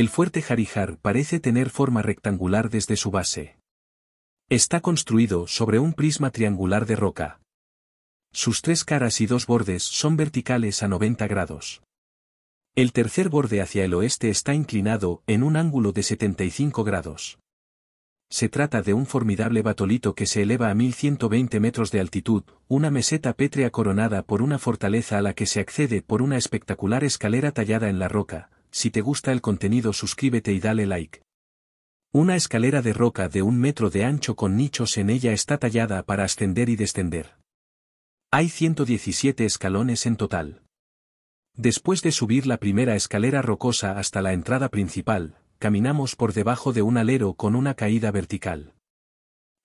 El fuerte Harijar parece tener forma rectangular desde su base. Está construido sobre un prisma triangular de roca. Sus tres caras y dos bordes son verticales a 90 grados. El tercer borde hacia el oeste está inclinado en un ángulo de 75 grados. Se trata de un formidable batolito que se eleva a 1120 metros de altitud, una meseta pétrea coronada por una fortaleza a la que se accede por una espectacular escalera tallada en la roca, si te gusta el contenido suscríbete y dale like. Una escalera de roca de un metro de ancho con nichos en ella está tallada para ascender y descender. Hay 117 escalones en total. Después de subir la primera escalera rocosa hasta la entrada principal, caminamos por debajo de un alero con una caída vertical.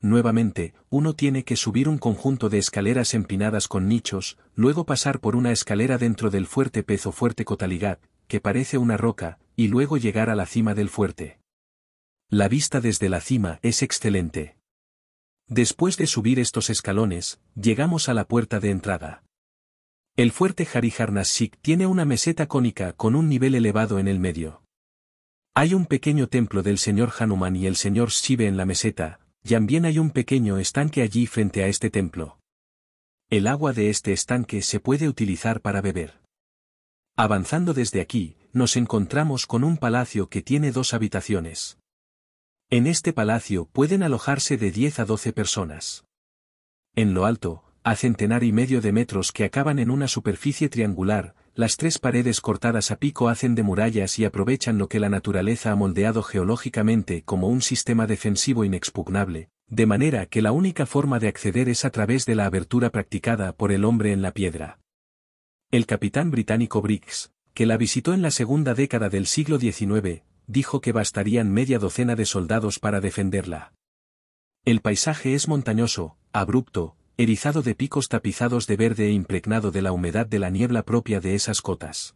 Nuevamente, uno tiene que subir un conjunto de escaleras empinadas con nichos, luego pasar por una escalera dentro del fuerte pezo fuerte Cotaligat, que parece una roca, y luego llegar a la cima del fuerte. La vista desde la cima es excelente. Después de subir estos escalones, llegamos a la puerta de entrada. El fuerte Harijarnasik tiene una meseta cónica con un nivel elevado en el medio. Hay un pequeño templo del señor Hanuman y el señor Shive en la meseta, y también hay un pequeño estanque allí frente a este templo. El agua de este estanque se puede utilizar para beber. Avanzando desde aquí, nos encontramos con un palacio que tiene dos habitaciones. En este palacio pueden alojarse de 10 a 12 personas. En lo alto, a centenar y medio de metros que acaban en una superficie triangular, las tres paredes cortadas a pico hacen de murallas y aprovechan lo que la naturaleza ha moldeado geológicamente como un sistema defensivo inexpugnable, de manera que la única forma de acceder es a través de la abertura practicada por el hombre en la piedra. El capitán británico Briggs, que la visitó en la segunda década del siglo XIX, dijo que bastarían media docena de soldados para defenderla. El paisaje es montañoso, abrupto, erizado de picos tapizados de verde e impregnado de la humedad de la niebla propia de esas cotas.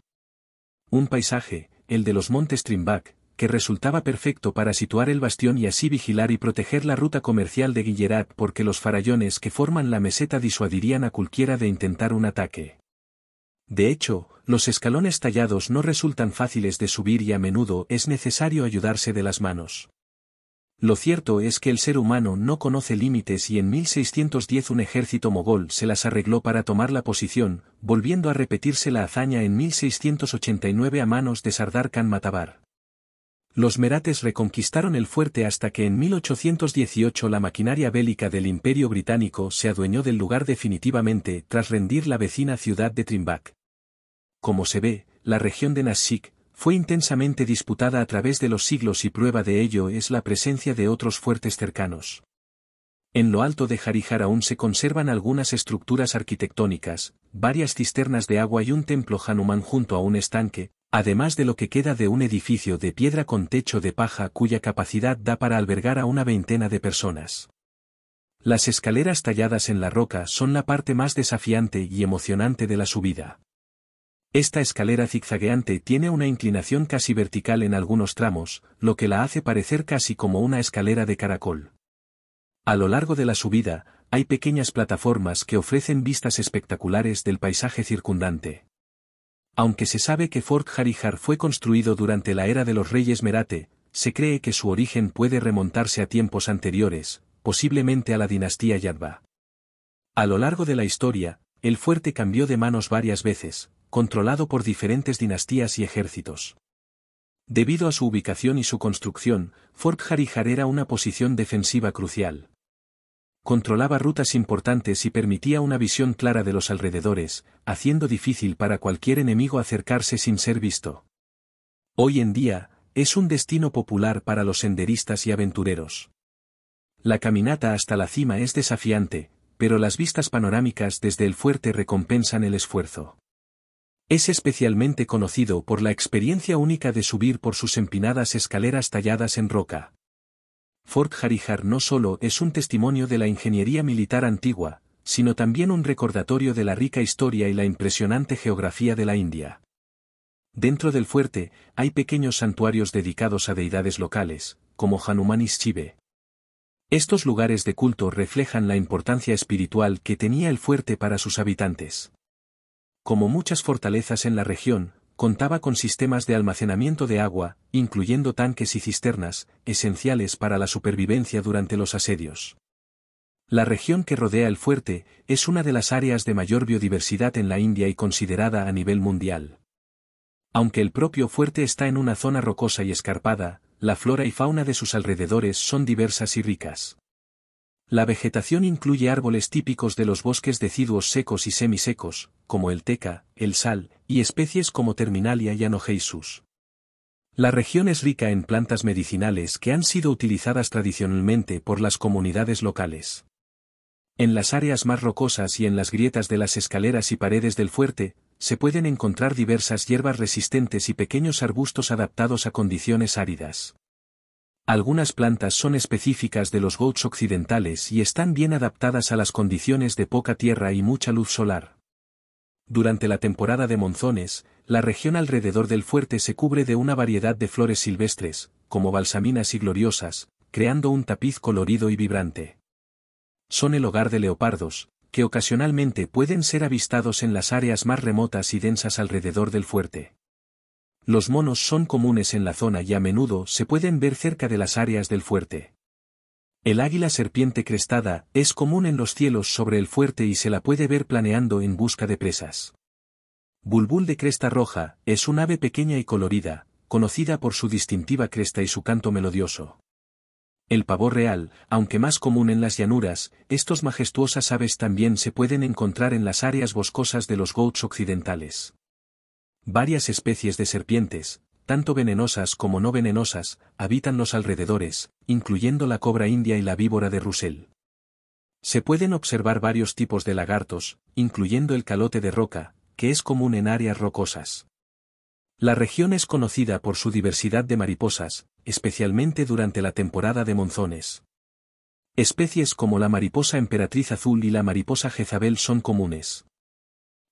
Un paisaje, el de los montes Trimbach, que resultaba perfecto para situar el bastión y así vigilar y proteger la ruta comercial de Guillerat porque los farallones que forman la meseta disuadirían a cualquiera de intentar un ataque. De hecho, los escalones tallados no resultan fáciles de subir y a menudo es necesario ayudarse de las manos. Lo cierto es que el ser humano no conoce límites y en 1610 un ejército mogol se las arregló para tomar la posición, volviendo a repetirse la hazaña en 1689 a manos de Sardar Khan Matabar. Los merates reconquistaron el fuerte hasta que en 1818 la maquinaria bélica del Imperio Británico se adueñó del lugar definitivamente tras rendir la vecina ciudad de trimbak como se ve, la región de Nasik fue intensamente disputada a través de los siglos y prueba de ello es la presencia de otros fuertes cercanos. En lo alto de Harijar aún se conservan algunas estructuras arquitectónicas, varias cisternas de agua y un templo Hanuman junto a un estanque, además de lo que queda de un edificio de piedra con techo de paja cuya capacidad da para albergar a una veintena de personas. Las escaleras talladas en la roca son la parte más desafiante y emocionante de la subida. Esta escalera zigzagueante tiene una inclinación casi vertical en algunos tramos, lo que la hace parecer casi como una escalera de caracol. A lo largo de la subida, hay pequeñas plataformas que ofrecen vistas espectaculares del paisaje circundante. Aunque se sabe que Fort Harijar fue construido durante la era de los reyes Merate, se cree que su origen puede remontarse a tiempos anteriores, posiblemente a la dinastía Yadva. A lo largo de la historia, el fuerte cambió de manos varias veces, controlado por diferentes dinastías y ejércitos. Debido a su ubicación y su construcción, Fort Harijar era una posición defensiva crucial. Controlaba rutas importantes y permitía una visión clara de los alrededores, haciendo difícil para cualquier enemigo acercarse sin ser visto. Hoy en día, es un destino popular para los senderistas y aventureros. La caminata hasta la cima es desafiante, pero las vistas panorámicas desde el fuerte recompensan el esfuerzo. Es especialmente conocido por la experiencia única de subir por sus empinadas escaleras talladas en roca. Fort Harijar no solo es un testimonio de la ingeniería militar antigua, sino también un recordatorio de la rica historia y la impresionante geografía de la India. Dentro del fuerte, hay pequeños santuarios dedicados a deidades locales, como Hanuman y Estos lugares de culto reflejan la importancia espiritual que tenía el fuerte para sus habitantes como muchas fortalezas en la región, contaba con sistemas de almacenamiento de agua, incluyendo tanques y cisternas, esenciales para la supervivencia durante los asedios. La región que rodea el fuerte es una de las áreas de mayor biodiversidad en la India y considerada a nivel mundial. Aunque el propio fuerte está en una zona rocosa y escarpada, la flora y fauna de sus alrededores son diversas y ricas. La vegetación incluye árboles típicos de los bosques deciduos secos y semisecos, como el teca, el sal, y especies como Terminalia y Anogeisus. La región es rica en plantas medicinales que han sido utilizadas tradicionalmente por las comunidades locales. En las áreas más rocosas y en las grietas de las escaleras y paredes del fuerte, se pueden encontrar diversas hierbas resistentes y pequeños arbustos adaptados a condiciones áridas. Algunas plantas son específicas de los goats occidentales y están bien adaptadas a las condiciones de poca tierra y mucha luz solar. Durante la temporada de monzones, la región alrededor del fuerte se cubre de una variedad de flores silvestres, como balsaminas y gloriosas, creando un tapiz colorido y vibrante. Son el hogar de leopardos, que ocasionalmente pueden ser avistados en las áreas más remotas y densas alrededor del fuerte los monos son comunes en la zona y a menudo se pueden ver cerca de las áreas del fuerte. El águila serpiente crestada es común en los cielos sobre el fuerte y se la puede ver planeando en busca de presas. Bulbul de cresta roja es un ave pequeña y colorida, conocida por su distintiva cresta y su canto melodioso. El pavor real, aunque más común en las llanuras, estos majestuosas aves también se pueden encontrar en las áreas boscosas de los goats occidentales. Varias especies de serpientes, tanto venenosas como no venenosas, habitan los alrededores, incluyendo la cobra india y la víbora de Russell. Se pueden observar varios tipos de lagartos, incluyendo el calote de roca, que es común en áreas rocosas. La región es conocida por su diversidad de mariposas, especialmente durante la temporada de monzones. Especies como la mariposa emperatriz azul y la mariposa jezabel son comunes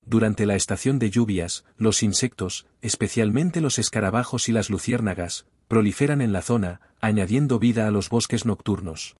durante la estación de lluvias, los insectos, especialmente los escarabajos y las luciérnagas, proliferan en la zona, añadiendo vida a los bosques nocturnos.